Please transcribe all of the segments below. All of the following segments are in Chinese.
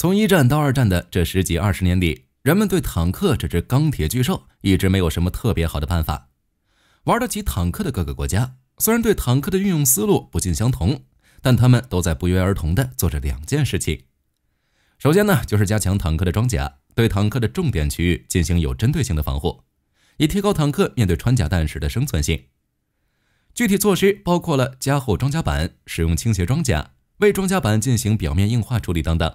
从一战到二战的这十几二十年里，人们对坦克这只钢铁巨兽一直没有什么特别好的办法。玩得起坦克的各个国家，虽然对坦克的运用思路不尽相同，但他们都在不约而同地做着两件事情。首先呢，就是加强坦克的装甲，对坦克的重点区域进行有针对性的防护，以提高坦克面对穿甲弹时的生存性。具体措施包括了加厚装甲板、使用倾斜装甲、为装甲板进行表面硬化处理等等。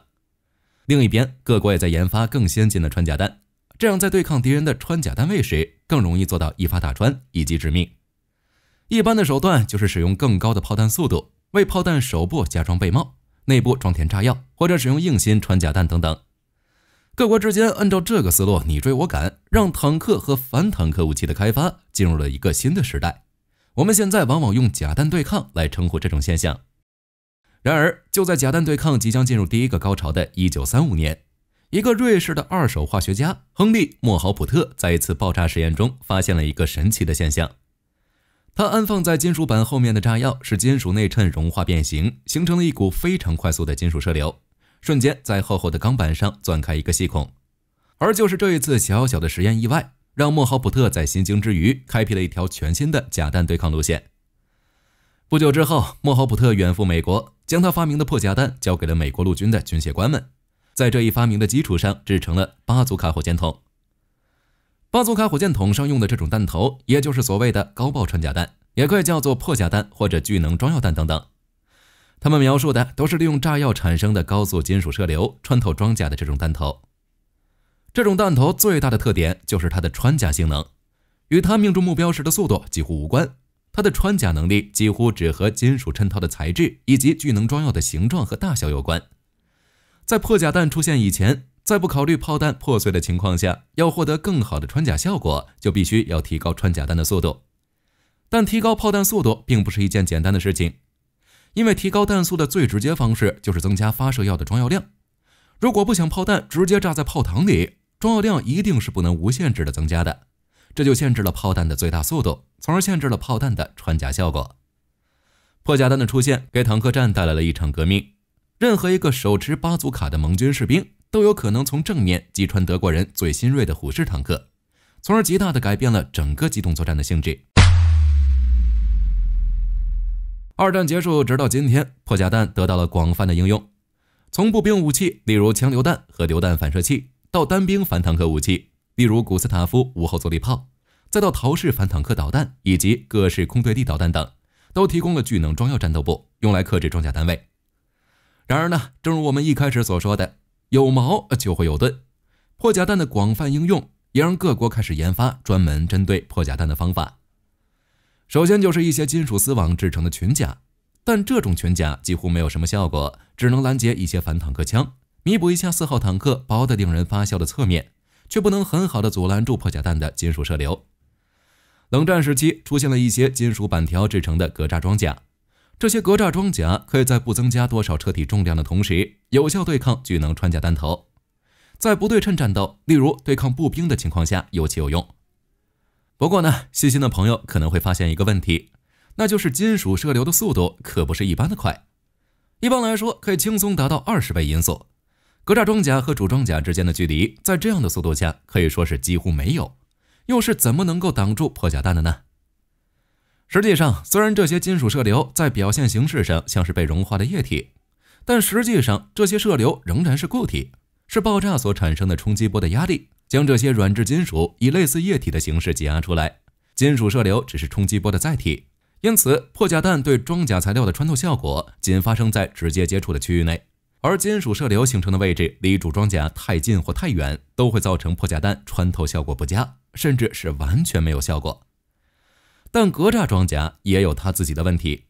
另一边，各国也在研发更先进的穿甲弹，这样在对抗敌人的穿甲单位时，更容易做到一发打穿，一击致命。一般的手段就是使用更高的炮弹速度，为炮弹首部加装背帽，内部装填炸药，或者使用硬芯穿甲弹等等。各国之间按照这个思路你追我赶，让坦克和反坦克武器的开发进入了一个新的时代。我们现在往往用“假弹对抗”来称呼这种现象。然而，就在甲弹对抗即将进入第一个高潮的1935年，一个瑞士的二手化学家亨利·莫豪普特在一次爆炸实验中发现了一个神奇的现象：他安放在金属板后面的炸药使金属内衬融化变形，形成了一股非常快速的金属射流，瞬间在厚厚的钢板上钻开一个细孔。而就是这一次小小的实验意外，让莫豪普特在心惊之余开辟了一条全新的甲弹对抗路线。不久之后，莫豪普特远赴美国。将他发明的破甲弹交给了美国陆军的军械官们，在这一发明的基础上，制成了巴祖卡火箭筒。巴祖卡火箭筒上用的这种弹头，也就是所谓的高爆穿甲弹，也可以叫做破甲弹或者聚能装药弹等等。他们描述的都是利用炸药产生的高速金属射流穿透装甲的这种弹头。这种弹头最大的特点就是它的穿甲性能，与它命中目标时的速度几乎无关。它的穿甲能力几乎只和金属衬套的材质以及聚能装药的形状和大小有关。在破甲弹出现以前，在不考虑炮弹破碎的情况下，要获得更好的穿甲效果，就必须要提高穿甲弹的速度。但提高炮弹速度并不是一件简单的事情，因为提高弹速的最直接方式就是增加发射药的装药量。如果不想炮弹直接炸在炮膛里，装药量一定是不能无限制的增加的。这就限制了炮弹的最大速度，从而限制了炮弹的穿甲效果。破甲弹的出现给坦克战带来了一场革命。任何一个手持八祖卡的盟军士兵都有可能从正面击穿德国人最新锐的虎式坦克，从而极大地改变了整个机动作战的性质。二战结束直到今天，破甲弹得到了广泛的应用，从步兵武器，例如枪榴弹和榴弹反射器，到单兵反坦克武器。例如古斯塔夫五号坐力炮，再到陶式反坦克导弹以及各式空对地导弹等，都提供了聚能装药战斗部，用来克制装甲单位。然而呢，正如我们一开始所说的，有矛就会有盾，破甲弹的广泛应用也让各国开始研发专门针对破甲弹的方法。首先就是一些金属丝网制成的裙甲，但这种裙甲几乎没有什么效果，只能拦截一些反坦克枪，弥补一下四号坦克薄的令人发笑的侧面。却不能很好的阻拦住破甲弹的金属射流。冷战时期出现了一些金属板条制成的格栅装甲，这些格栅装甲可以在不增加多少车体重量的同时，有效对抗聚能穿甲弹头，在不对称战斗，例如对抗步兵的情况下尤其有用。不过呢，细心的朋友可能会发现一个问题，那就是金属射流的速度可不是一般的快，一般来说可以轻松达到二十倍音速。格栅装甲和主装甲之间的距离，在这样的速度下可以说是几乎没有，又是怎么能够挡住破甲弹的呢？实际上，虽然这些金属射流在表现形式上像是被融化的液体，但实际上这些射流仍然是固体，是爆炸所产生的冲击波的压力将这些软质金属以类似液体的形式挤压出来。金属射流只是冲击波的载体，因此破甲弹对装甲材料的穿透效果仅发生在直接接触的区域内。而金属射流形成的位置离主装甲太近或太远，都会造成破甲弹穿透效果不佳，甚至是完全没有效果。但格栅装甲也有它自己的问题，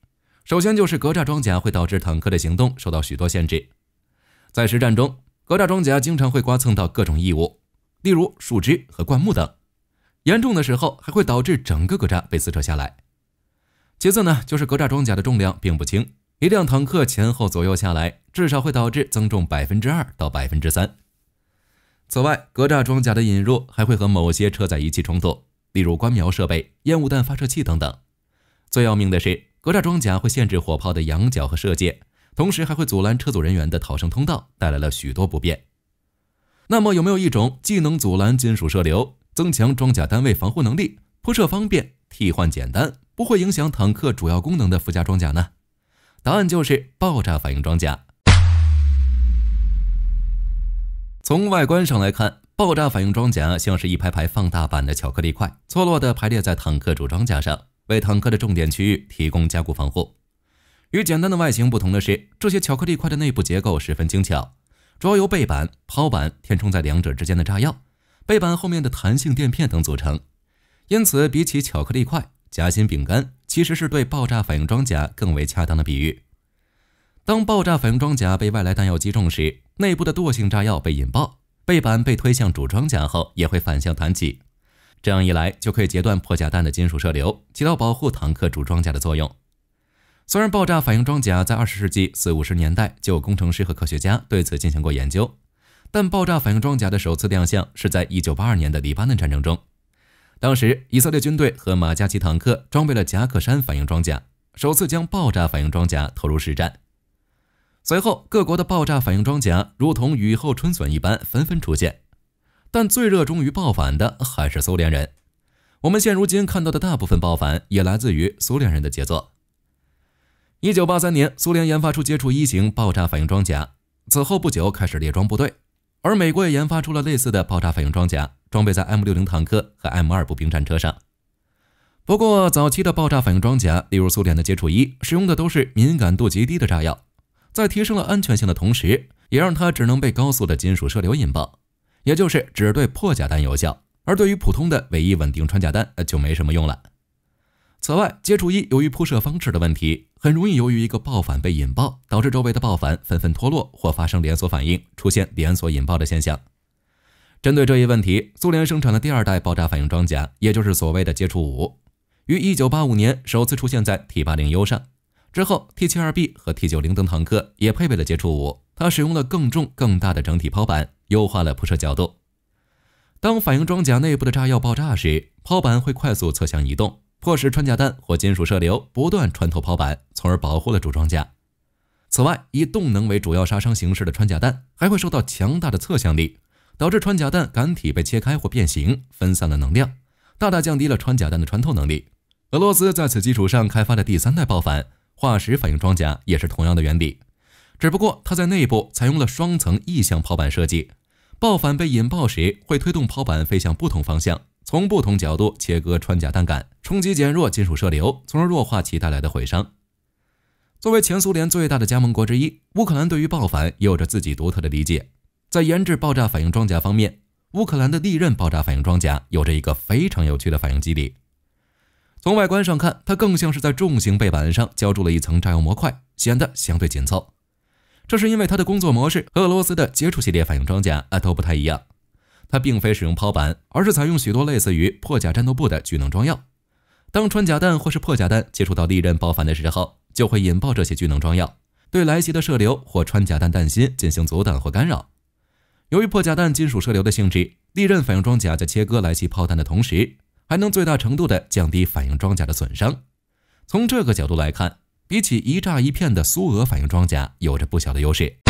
首先就是格栅装甲会导致坦克的行动受到许多限制，在实战中，格栅装甲经常会刮蹭到各种异物，例如树枝和灌木等，严重的时候还会导致整个格栅被撕扯下来。其次呢，就是格栅装甲的重量并不轻。一辆坦克前后左右下来，至少会导致增重百分之二到百分之三。此外，格栅装甲的引入还会和某些车载仪器冲突，例如观瞄设备、烟雾弹发射器等等。最要命的是，格栅装甲会限制火炮的仰角和射界，同时还会阻拦车组人员的逃生通道，带来了许多不便。那么，有没有一种既能阻拦金属射流、增强装甲单位防护能力、铺设方便、替换简单、不会影响坦克主要功能的附加装甲呢？答案就是爆炸反应装甲。从外观上来看，爆炸反应装甲像是一排排放大版的巧克力块，错落地排列在坦克主装甲上，为坦克的重点区域提供加固防护。与简单的外形不同的是，这些巧克力块的内部结构十分精巧，主要由背板、抛板、填充在两者之间的炸药、背板后面的弹性垫片等组成。因此，比起巧克力块、夹心饼干。其实是对爆炸反应装甲更为恰当的比喻。当爆炸反应装甲被外来弹药击中时，内部的惰性炸药被引爆，背板被推向主装甲后也会反向弹起，这样一来就可以截断破甲弹的金属射流，起到保护坦克主装甲的作用。虽然爆炸反应装甲在二十世纪四五十年代就有工程师和科学家对此进行过研究，但爆炸反应装甲的首次亮相是在一九八二年的黎巴嫩战争中。当时，以色列军队和马加奇坦克装备了夹克山反应装甲，首次将爆炸反应装甲投入实战。随后，各国的爆炸反应装甲如同雨后春笋一般纷纷出现。但最热衷于爆反的还是苏联人。我们现如今看到的大部分爆反也来自于苏联人的杰作。一九八三年，苏联研发出接触一型爆炸反应装甲，此后不久开始列装部队。而美国也研发出了类似的爆炸反应装甲，装备在 M 六零坦克和 M 二步兵战车上。不过，早期的爆炸反应装甲，例如苏联的接触衣，使用的都是敏感度极低的炸药，在提升了安全性的同时，也让它只能被高速的金属射流引爆，也就是只对破甲弹有效，而对于普通的尾翼稳定穿甲弹就没什么用了。此外，接触衣由于铺设方式的问题。很容易由于一个爆反被引爆，导致周围的爆反纷纷脱落或发生连锁反应，出现连锁引爆的现象。针对这一问题，苏联生产的第二代爆炸反应装甲，也就是所谓的接触五，于一九八五年首次出现在 T 八零 U 上。之后，T 七二 B 和 T 九零等坦克也配备了接触五。它使用了更重更大的整体炮板，优化了铺设角度。当反应装甲内部的炸药爆炸时，炮板会快速侧向移动。迫使穿甲弹或金属射流不断穿透炮板，从而保护了主装甲。此外，以动能为主要杀伤形式的穿甲弹还会受到强大的侧向力，导致穿甲弹杆体被切开或变形，分散了能量，大大降低了穿甲弹的穿透能力。俄罗斯在此基础上开发的第三代爆反化石反应装甲也是同样的原理，只不过它在内部采用了双层异向炮板设计，爆反被引爆时会推动炮板飞向不同方向。从不同角度切割穿甲弹杆，冲击减弱金属射流，从而弱化其带来的毁伤。作为前苏联最大的加盟国之一，乌克兰对于爆反也有着自己独特的理解。在研制爆炸反应装甲方面，乌克兰的利刃爆炸反应装甲有着一个非常有趣的反应机理。从外观上看，它更像是在重型背板上浇筑了一层炸药模块，显得相对紧凑。这是因为它的工作模式和俄罗斯的接触系列反应装甲啊都不太一样。它并非使用抛板，而是采用许多类似于破甲战斗部的聚能装药。当穿甲弹或是破甲弹接触到利刃爆翻的时候，就会引爆这些聚能装药，对来袭的射流或穿甲弹弹芯进行阻挡或干扰。由于破甲弹金属射流的性质，利刃反应装甲在切割来袭炮弹的同时，还能最大程度地降低反应装甲的损伤。从这个角度来看，比起一炸一片的苏俄反应装甲，有着不小的优势。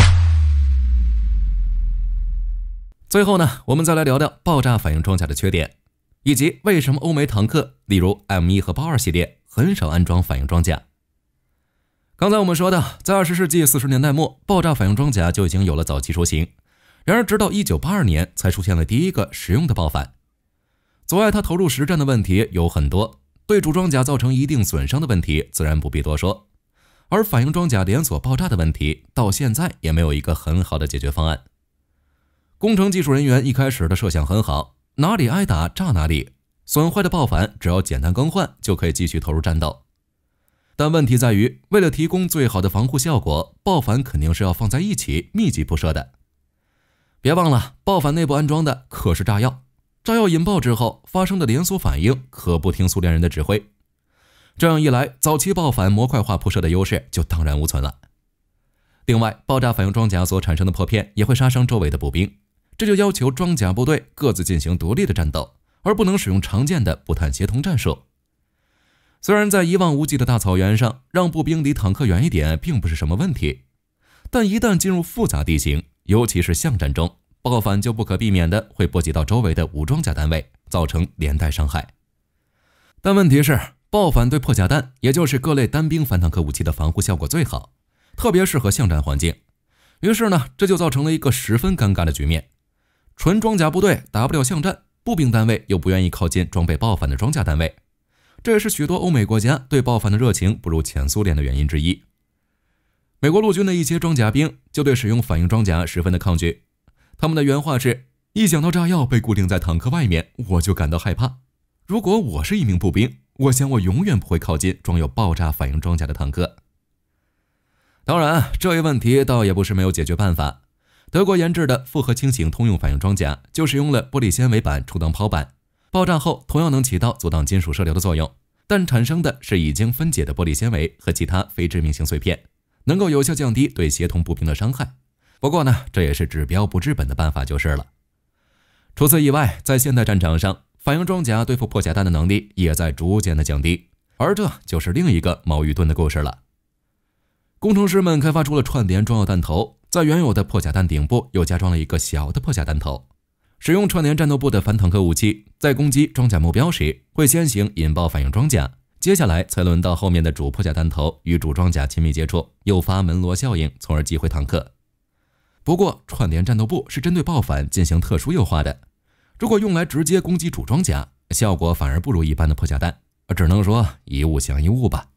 最后呢，我们再来聊聊爆炸反应装甲的缺点，以及为什么欧美坦克，例如 M1 和豹二系列很少安装反应装甲。刚才我们说的，在二十世纪四十年代末，爆炸反应装甲就已经有了早期雏形。然而，直到一九八二年才出现了第一个实用的爆反。阻碍它投入实战的问题有很多，对主装甲造成一定损伤的问题自然不必多说，而反应装甲连锁爆炸的问题，到现在也没有一个很好的解决方案。工程技术人员一开始的设想很好，哪里挨打炸哪里，损坏的爆反只要简单更换就可以继续投入战斗。但问题在于，为了提供最好的防护效果，爆反肯定是要放在一起密集铺设的。别忘了，爆反内部安装的可是炸药，炸药引爆之后发生的连锁反应可不听苏联人的指挥。这样一来，早期爆反模块化铺设的优势就荡然无存了。另外，爆炸反应装甲所产生的破片也会杀伤周围的步兵。这就要求装甲部队各自进行独立的战斗，而不能使用常见的步坦协同战术。虽然在一望无际的大草原上，让步兵离坦克远一点并不是什么问题，但一旦进入复杂地形，尤其是巷战中，爆反就不可避免的会波及到周围的武装甲单位，造成连带伤害。但问题是，爆反对破甲弹，也就是各类单兵反坦克武器的防护效果最好，特别适合巷战环境。于是呢，这就造成了一个十分尴尬的局面。纯装甲部队打不了巷战，步兵单位又不愿意靠近装备爆反的装甲单位，这也是许多欧美国家对爆反的热情不如前苏联的原因之一。美国陆军的一些装甲兵就对使用反应装甲十分的抗拒，他们的原话是：一想到炸药被固定在坦克外面，我就感到害怕。如果我是一名步兵，我想我永远不会靠近装有爆炸反应装甲的坦克。当然，这一问题倒也不是没有解决办法。德国研制的复合轻型通用反应装甲就使用了玻璃纤维板充当抛板，爆炸后同样能起到阻挡金属射流的作用，但产生的是已经分解的玻璃纤维和其他非致命性碎片，能够有效降低对协同步兵的伤害。不过呢，这也是治标不治本的办法，就是了。除此以外，在现代战场上，反应装甲对付破甲弹的能力也在逐渐的降低，而这就是另一个矛与盾的故事了。工程师们开发出了串联装药弹头。在原有的破甲弹顶部又加装了一个小的破甲弹头，使用串联战斗部的反坦克武器，在攻击装甲目标时，会先行引爆反应装甲，接下来才轮到后面的主破甲弹头与主装甲亲密接触，诱发门罗效应，从而击毁坦克。不过，串联战斗部是针对爆反进行特殊优化的，如果用来直接攻击主装甲，效果反而不如一般的破甲弹，只能说一物降一物吧。